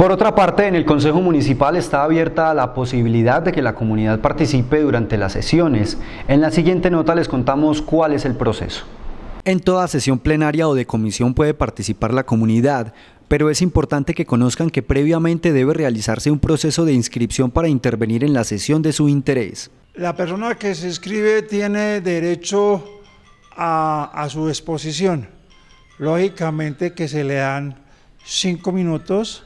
Por otra parte, en el Consejo Municipal está abierta la posibilidad de que la comunidad participe durante las sesiones. En la siguiente nota les contamos cuál es el proceso. En toda sesión plenaria o de comisión puede participar la comunidad, pero es importante que conozcan que previamente debe realizarse un proceso de inscripción para intervenir en la sesión de su interés. La persona que se inscribe tiene derecho a, su exposición. Lógicamente que se le dan cinco minutos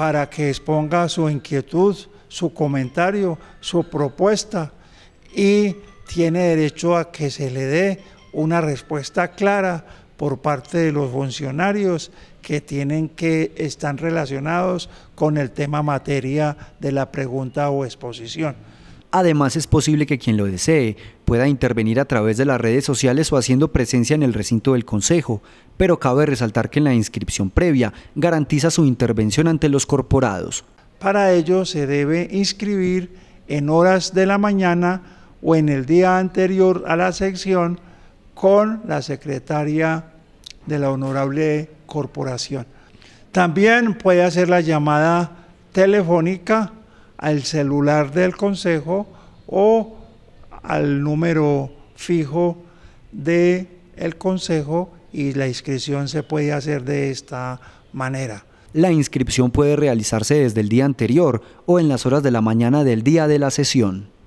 para que exponga su inquietud, su comentario, su propuesta y tiene derecho a que se le dé una respuesta clara por parte de los funcionarios que tienen que están relacionados con el tema materia de la pregunta o exposición. Además, es posible que quien lo desee pueda intervenir a través de las redes sociales o haciendo presencia en el recinto del Consejo, pero cabe resaltar que en la inscripción previa garantiza su intervención ante los corporados. Para ello se debe inscribir en horas de la mañana o en el día anterior a la sección con la secretaria de la honorable corporación. También puede hacer la llamada telefónica al celular del consejo o al número fijo del el consejo y la inscripción se puede hacer de esta manera. La inscripción puede realizarse desde el día anterior o en las horas de la mañana del día de la sesión.